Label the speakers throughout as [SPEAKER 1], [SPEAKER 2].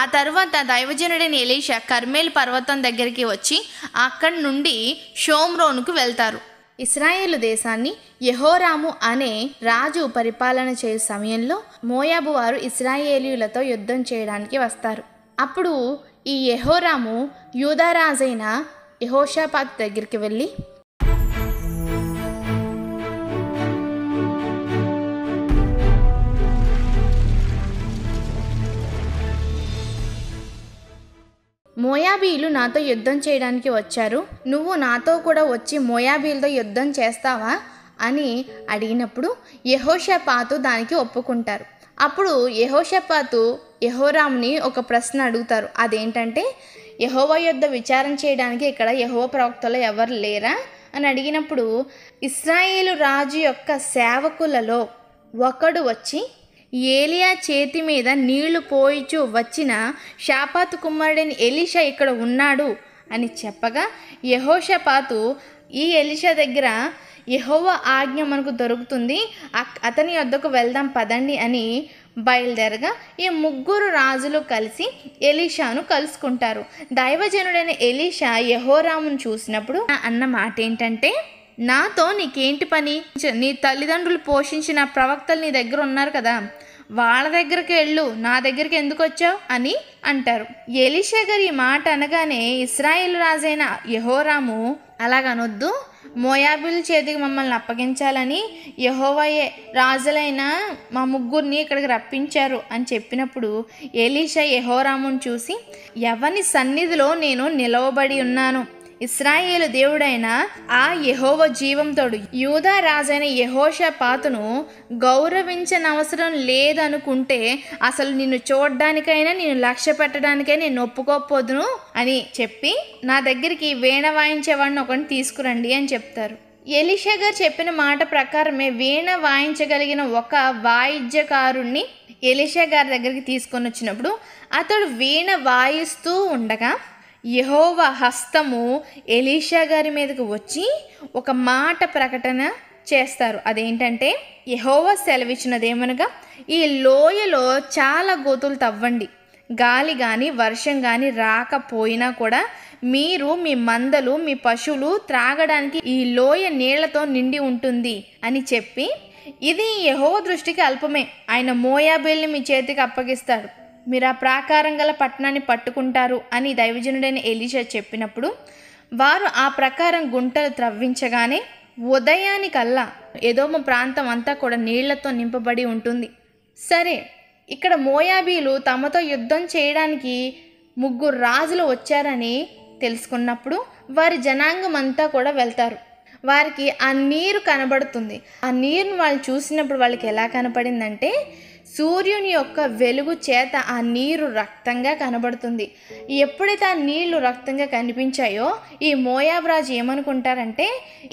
[SPEAKER 1] ఆ తర్వాత దైవజనుడైన Elisha Carmel పర్వతం దగ్గరికి వచ్చి అక్కడి నుండి షోమ్రోనుకు వెళ్తారు ఇస్రాయేలు దేశాన్ని యహోరాము అనే రాజు పరిపాలన చేసే సమయంలో మోయాబు వారు ఇస్రాయేలీలతో యుద్ధం చేయడానికి వస్తారు అప్పుడు ఈ యహోరాము యూదారాజైన యహోషాపాత్ దగ్గరికి వెళ్ళి మోయాబీలు నాతో యుద్ధం చేయడానికి వచ్చారు నువ్వు నాతో కూడా వచ్చి మోయాబీలతో యుద్ధం చేస్తావా అని అడిగినప్పుడు యహోషపాతు దానికి ఒప్పుకుంటారు అప్పుడు యహోషపాతు యహోరాముని ఒక ప్రశ్న అడుగుతారు అదేంటంటే యహోవ యుద్ధ విచారం చేయడానికి ఇక్కడ యహోవ ప్రవక్తలు ఎవరు లేరా అని అడిగినప్పుడు ఇస్రాయేలు రాజు యొక్క సేవకులలో ఒకడు వచ్చి ఏలియా చేతి మీద నీళ్లు పోయిచు వచ్చిన షాపాతు కుమారుడైన ఎలిష ఇక్కడ ఉన్నాడు అని చెప్పగా యహోషపాతు ఈ ఎలిషా దగ్గర యహోవ ఆజ్ఞ మనకు దొరుకుతుంది అతని వద్దకు వెళ్దాం పదండి అని బయలుదేరగా ఈ ముగ్గురు రాజులు కలిసి ఎలీషాను కలుసుకుంటారు దైవజనుడైన ఎలీషా యహోరామును చూసినప్పుడు అన్న మాట ఏంటంటే నాతో నీకేంటి పని నీ తల్లిదండ్రులు పోషించిన ప్రవక్తలు నీ దగ్గర ఉన్నారు కదా వాళ్ళ దగ్గరికి వెళ్ళు నా దగ్గరికి ఎందుకు వచ్చావు అని అంటారు ఎలీషా గారి మాట అనగానే ఇస్రాయేల్ రాజైన యహోరాము అలాగనొద్దు మోయాబిల్ చేతికి మమ్మల్ని అప్పగించాలని యహోవయే రాజులైన మా ముగ్గురిని ఇక్కడికి రప్పించారు అని చెప్పినప్పుడు ఎలీషా యహోరామును చూసి ఎవరి సన్నిధిలో నేను నిలవబడి ఉన్నాను ఇస్రాయేలు దేవుడైన ఆ యహోవ జీవంతోడు యూదా రాజైన పాతను గౌరవించనవసరం లేదనుకుంటే అసలు నిన్ను చూడడానికైనా నేను లక్ష్య పెట్టడానికైనా నేను ఒప్పుకోకపోదును అని చెప్పి నా దగ్గరికి వీణ వాయించేవాడిని ఒకరిని తీసుకురండి అని చెప్తారు ఎలిషగర్ చెప్పిన మాట ప్రకారమే వీణ వాయించగలిగిన ఒక వాయిద్యకారుణ్ణి ఎలిషా గారి దగ్గరికి తీసుకొని వచ్చినప్పుడు అతడు వీణ వాయిస్తూ ఉండగా యహోవ హస్తము ఎలీషా గారి మీదకు వచ్చి ఒక మాట ప్రకటన చేస్తారు అదేంటంటే యహోవ సెలవిచ్చినదేమనగా ఈ లోయలో చాలా గోతులు తవ్వండి గాలి కానీ వర్షం కానీ రాకపోయినా కూడా మీరు మీ మందలు మీ పశువులు త్రాగడానికి ఈ లోయ నీళ్లతో నిండి ఉంటుంది అని చెప్పి ఇది యహోవ దృష్టికి అల్పమే ఆయన మోయాబేల్ని మీ చేతికి అప్పగిస్తాడు మీరు ఆ ప్రాకారం గల పట్టణాన్ని పట్టుకుంటారు అని దైవజనుడైన ఎలీజా చెప్పినప్పుడు వారు ఆ ప్రకారం గుంటలు త్రవ్వించగానే ఉదయానికల్లా ఏదోమ ప్రాంతం అంతా కూడా నీళ్లతో నింపబడి ఉంటుంది సరే ఇక్కడ మోయాబీలు తమతో యుద్ధం చేయడానికి ముగ్గురు రాజులు వచ్చారని తెలుసుకున్నప్పుడు వారి జనాంగం అంతా కూడా వెళ్తారు వారికి ఆ నీరు కనబడుతుంది ఆ నీరును వాళ్ళు చూసినప్పుడు వాళ్ళకి ఎలా కనపడిందంటే సూర్యుని యొక్క వెలుగు చేత ఆ నీరు రక్తంగా కనబడుతుంది ఎప్పుడైతే ఆ నీళ్లు రక్తంగా కనిపించాయో ఈ మోయాబ్రాజు ఏమనుకుంటారంటే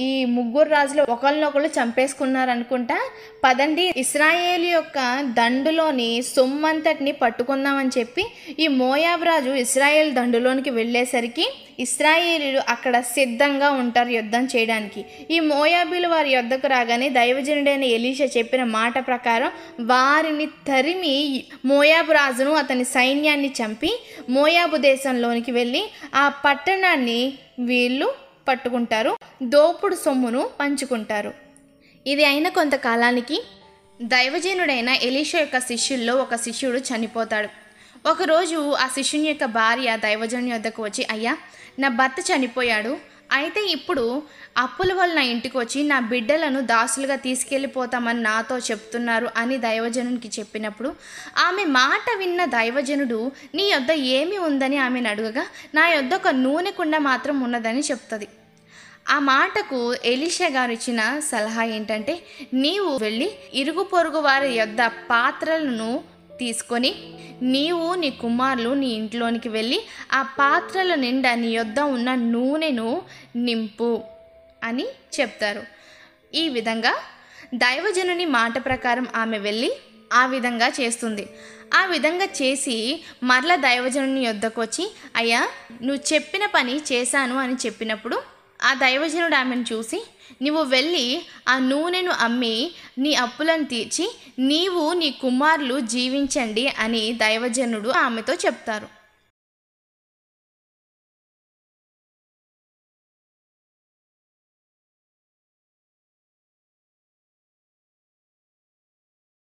[SPEAKER 1] ఈ ముగ్గురు రాజులు ఒకరినొకళ్ళు చంపేసుకున్నారనుకుంటా పదండి ఇస్రాయేల్ యొక్క దండులోని సొమ్మంతటిని పట్టుకుందామని చెప్పి ఈ మోయాబ్రాజు ఇస్రాయేల్ దండులోనికి వెళ్ళేసరికి ఇస్రాయేలీలు అక్కడ సిద్ధంగా ఉంటారు యుద్ధం చేయడానికి ఈ మోయాబీలు వారి యుద్ధకు రాగానే దైవజనుడైన ఎలీష చెప్పిన మాట ప్రకారం వారిని తరిమి మోయాబు రాజును అతని సైన్యాన్ని చంపి మోయాబు దేశంలోనికి వెళ్ళి ఆ పట్టణాన్ని వీళ్ళు పట్టుకుంటారు దోపుడు సొమ్మును పంచుకుంటారు ఇది అయిన కొంతకాలానికి దైవజనుడైన ఎలీషా యొక్క శిష్యుల్లో ఒక శిష్యుడు చనిపోతాడు ఒకరోజు ఆ శిష్యుని యొక్క భార్య దైవజనుని వద్దకు వచ్చి అయ్యా నా భర్త చనిపోయాడు అయితే ఇప్పుడు అప్పుల వల్ల నా ఇంటికి వచ్చి నా బిడ్డలను దాసులుగా తీసుకెళ్ళిపోతామని నాతో చెప్తున్నారు అని దైవజనునికి చెప్పినప్పుడు ఆమె మాట విన్న దైవజనుడు నీ యొద్ద ఏమి ఉందని ఆమెను అడుగగా నా యొద్ద ఒక నూనె కుండ మాత్రం ఉన్నదని చెప్తుంది ఆ మాటకు ఎలిషా గారు ఇచ్చిన సలహా ఏంటంటే నీవు వెళ్ళి ఇరుగు పొరుగు వారి యొద్ద పాత్రలను తీసుకొని నీవు నీ కుమారులు నీ ఇంట్లోనికి వెళ్ళి ఆ పాత్రల నిండా నీ యొద్ద ఉన్న నూనెను నింపు అని చెప్తారు ఈ విధంగా దైవజనుని మాట ప్రకారం ఆమె వెళ్ళి ఆ విధంగా చేస్తుంది ఆ విధంగా చేసి మరల దైవజనుని యొద్దకు వచ్చి అయ్యా నువ్వు చెప్పిన పని చేశాను అని చెప్పినప్పుడు ఆ దైవజనుడు ఆమెను చూసి నువ్వు వెళ్ళి ఆ నూనెను అమ్మి నీ అప్పులను తీర్చి నీవు నీ కుమారులు జీవించండి అని దైవజనుడు ఆమెతో చెప్తారు